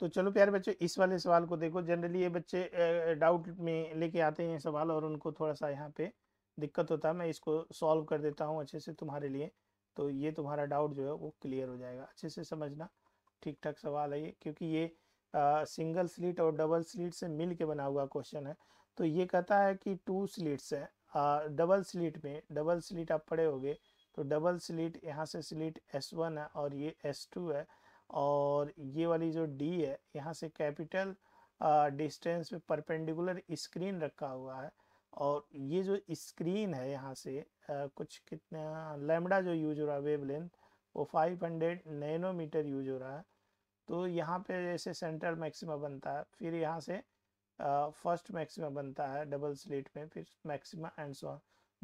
तो चलो प्यारे बच्चों इस वाले सवाल को देखो जनरली ये बच्चे डाउट में लेके आते हैं सवाल और उनको थोड़ा सा यहाँ पे दिक्कत होता है मैं इसको सॉल्व कर देता हूँ अच्छे से तुम्हारे लिए तो ये तुम्हारा डाउट जो है वो क्लियर हो जाएगा अच्छे से समझना ठीक ठाक सवाल है ये क्योंकि ये आ, सिंगल स्लीट और डबल स्लीट से मिल के बना हुआ क्वेश्चन है तो ये कहता है कि टू स्लीट्स है आ, डबल स्लीट में डबल स्लीट आप पड़े होगे तो डबल स्लीट यहाँ से स्लीट वन है और ये टू है और ये वाली जो डी है यहाँ से कैपिटल डिस्टेंस पे परपेंडिकुलर स्क्रीन रखा हुआ है और ये जो स्क्रीन है यहाँ से आ, कुछ कितना लेमडा जो यूज हो रहा है वेब लेंथ वो 500 नैनोमीटर यूज हो रहा है तो यहाँ पे जैसे सेंट्रल मैक्सिमा बनता है फिर यहाँ से फर्स्ट मैक्सिमा बनता है डबल स्लिट में फिर मैक्सिमा एंड सो ऑन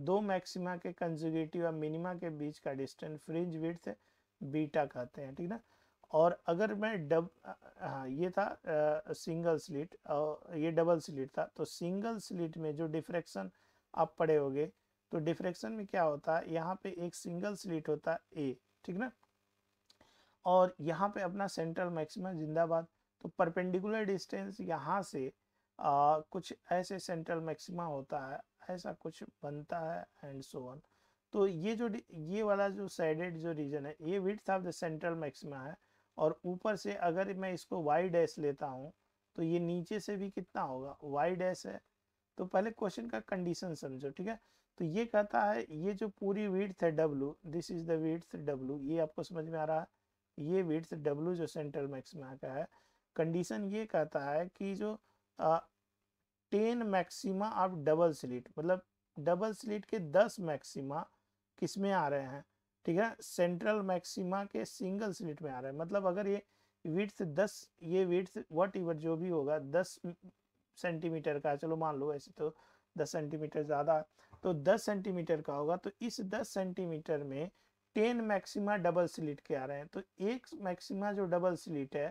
दो मैक्सिमा के कंजुगेटिव और मिनिमा के बीच का डिस्टेंस फ्रिज विड्थ बीटा कहते हैं ठीक ना और अगर मैं डब हाँ ये था आ, सिंगल स्लिट ये डबल स्लिट था तो सिंगल स्लिट में जो डिफ्रेक्शन आप पड़े होंगे तो डिफ्रेक्शन में क्या होता है यहाँ पे एक सिंगल स्लिट होता है ए ठीक ना और यहाँ पे अपना सेंट्रल मैक्सिमम जिंदाबाद तो परपेंडिकुलर डिस्टेंस यहाँ से आ, कुछ ऐसे सेंट्रल मैक्सिमा होता है ऐसा कुछ बनता है एंड सो ऑन तो ये जो ये वाला जो साइडेड जो रीजन है ये width of the central maxima है और ऊपर से अगर मैं इसको वाई डैश लेता हूँ तो ये नीचे से भी कितना होगा वाई डैश है तो पहले क्वेश्चन का कंडीशन समझो ठीक है तो ये कहता है ये जो पूरी वीड्थ है W this is the W ये आपको समझ में आ रहा है ये वीड्थ डब्लू जो सेंट्रल मैक्सिमा का है कंडीशन ये कहता है कि जो आ, टेन मैक्सिमा आप डबल स्लिट मतलब डबल स्लिट के दस मैक्सिमा किसमें आ रहे हैं ठीक है सेंट्रल मैक्सिमा के सिंगल स्लिट में आ रहा है मतलब अगर ये विथ दस ये विथ वट इवर जो भी होगा दस सेंटीमीटर का चलो मान लो ऐसे तो दस सेंटीमीटर ज़्यादा तो दस सेंटीमीटर का होगा तो इस दस सेंटीमीटर में टेन मैक्सिमा डबल स्लिट के आ रहे हैं तो एक मैक्सिमा जो डबल स्लिट है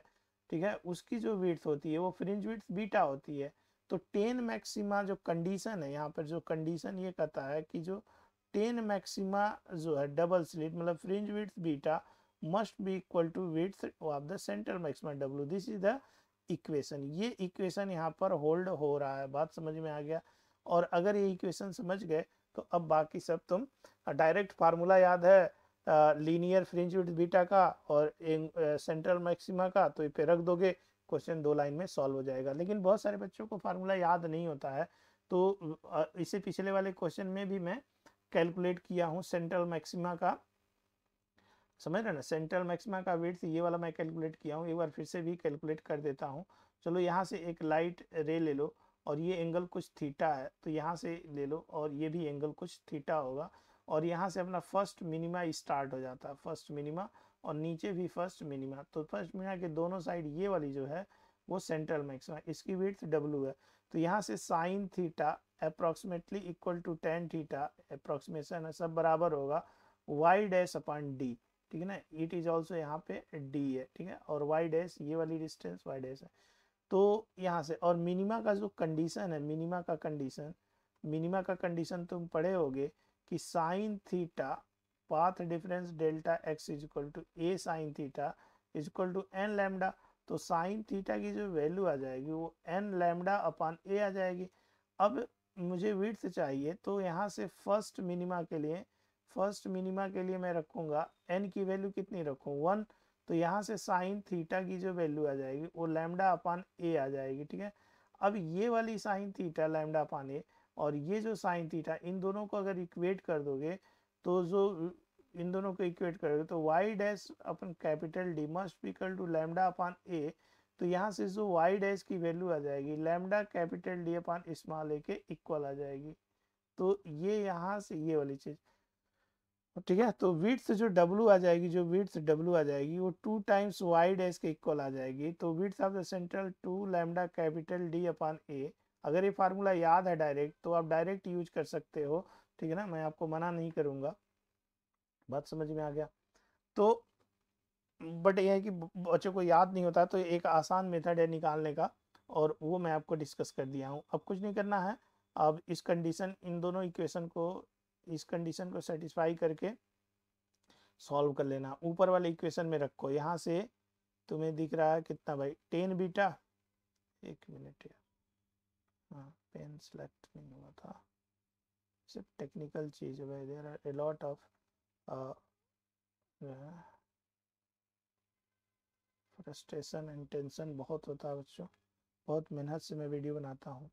ठीक है उसकी जो विथ होती है वो फ्रिंज विथ बीटा होती है तो टेन मैक्सिमा जो कंडीशन है यहाँ पर जो कंडीशन ये कहता है कि जो टेन मैक्सिमा जो है डबल स्लिट मतलब fringe width beta must be equal to width of the center maxima W this is the equation ये इक्वेशन यहाँ पर होल्ड हो रहा है बात समझ में आ गया और अगर ये इक्वेशन समझ गए तो अब बाकी सब तुम डायरेक्ट फार्मूला याद है लीनियर फ्रिंज विथ बीटा का और सेंट्रल मैक्सिमा का तो ये पे रख दोगे क्वेश्चन दो लाइन में सॉल्व हो जाएगा लेकिन बहुत सारे बच्चों को फार्मूला याद नहीं होता है तो इसे पिछले वाले क्वेश्चन में भी मैं कैलकुलेट किया हूँ सेंट्रल मैक्सिमा का समझ रहे ना सेंट्रल मैक्सिमा का वेट ये वाला मैं कैलकुलेट किया हूँ एक बार फिर से भी कैलकुलेट कर देता हूँ चलो यहाँ से एक लाइट रे ले लो और ये एंगल कुछ थीटा है तो यहाँ से ले लो और ये भी एंगल कुछ थीटा होगा और यहाँ से अपना फर्स्ट मिनिमा स्टार्ट हो जाता है फर्स्ट मिनिमा और नीचे भी फर्स्ट मिनिमा तो फर्स्ट मिनिमा के दोनों साइड ये वाली जो है वो सेंट्रल मैक्सिमा इसकी विथ डब्ल्यू है तो यहाँ से sine theta approximately equal to tan theta approximation है सब बराबर होगा वाई डैश अपॉन डी ठीक है ना इट इज ऑल्सो यहाँ पे डी है ठीक है और वाई डैश ये वाली डिस्टेंस वाई डैश है तो यहाँ से और मिनिमा का जो कंडीशन है मिनिमा का कंडीशन मिनिमा का कंडीशन तुम पढ़े होगे कि sine theta path difference delta X is equal to A sine theta is equal to N lambda तो साइन थीटा की जो वैल्यू आ जाएगी वो एन लैमडा अपान ए आ जाएगी अब मुझे विड्थ चाहिए तो यहाँ से फर्स्ट मिनिमा के लिए फर्स्ट मिनिमा के लिए मैं रखूँगा एन की वैल्यू कितनी रखूँ वन तो यहाँ से साइन थीटा की जो वैल्यू आ जाएगी वो लैमडा अपान ए आ जाएगी ठीक है अब ये वाली sine theta lambda upon A और ये जो साइन थीटा इन दोनों को अगर इक्वेट कर दोगे तो जो इन दोनों को इक्वेट करेंगे तो Y dash upon capital D must equal to lambda upon A तो यहाँ से जो वाई डैश की वैल्यू आ जाएगी lambda capital D upon small A के इक्वल आ जाएगी तो ये यहाँ से ये वाली चीज़ ठीक है तो विड्स जो डब्लू आ जाएगी जो विड्स डब्लू आ जाएगी वो टू टाइम्स वाई डैश के इक्वल आ जाएगी तो width of the central two lambda capital D upon A अगर ये फार्मूला याद है डायरेक्ट तो आप डायरेक्ट यूज कर सकते हो ठीक है ना मैं आपको मना नहीं करूँगा बात समझ में आ गया तो बट यह है कि बच्चों को याद नहीं होता तो एक आसान मेथड है निकालने का और वो मैं आपको डिस्कस कर दिया हूँ अब कुछ नहीं करना है अब इस कंडीशन इन दोनों इक्वेशन को इस कंडीशन को सेटिस्फाई करके सॉल्व कर लेना ऊपर वाले इक्वेशन में रखो यहाँ से तुम्हें दिख रहा है कितना भाई टेन बीटा एक मिनट हाँ पेन सेलेक्ट नहीं हुआ था सिर्फ टेक्निकल चीज़ है भाई there are a lot of frustration and tension बहुत होता है बच्चों बहुत मेहनत से मैं वीडियो बनाता हूँ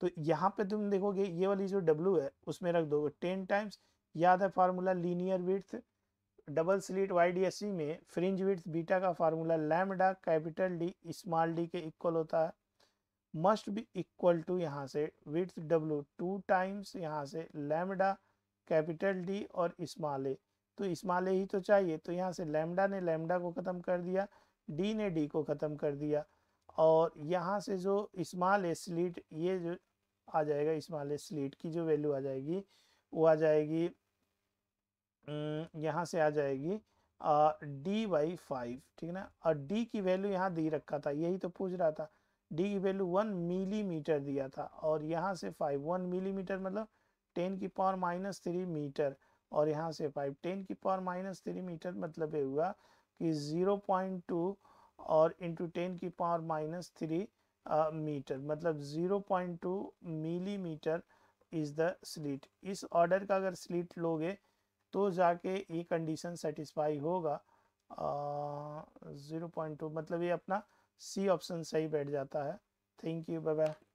तो यहाँ पे तुम देखोगे ये वाली जो डब्लू है उसमें रख दोगे टेन टाइम्स याद है formula linear width double slit Y में फ्रिंज विथ बीटा का formula lambda capital D small D के इक्वल होता है मस्ट बी इक्वल टू यहाँ से विथ डब्लू टू टाइम्स यहाँ से लैमडा कैपिटल डी और स्मॉल ए तो इसमाले ही तो चाहिए तो यहाँ से लेमडा ने लेमडा को ख़त्म कर दिया डी ने डी को ख़त्म कर दिया और यहाँ से जो इस्माल स्लीट ये जो आ जाएगा इस्माल स्लीट की जो वैल्यू आ जाएगी वो आ जाएगी यहाँ से आ जाएगी डी बाई फाइव ठीक है ना और डी की वैल्यू यहाँ दी रखा था यही तो पूछ रहा था डी की वैल्यू वन मिलीमीटर दिया था और यहाँ से फाइव वन मिलीमीटर मतलब टेन की पावर माइनस थ्री मीटर और यहाँ से फाइव टेन की पावर माइनस थ्री मीटर मतलब ये हुआ कि ज़ीरो पॉइंट टू और इंटू टेन की पावर माइनस थ्री मीटर मतलब zero point two millimeter is the slit इस ऑर्डर का अगर स्लिट लोगे तो जाके ये कंडीशन सेटिस्फाई होगा ज़ीरो पॉइंट टू मतलब ये अपना सी ऑप्शन सही बैठ जाता है थैंक यू बाय बाय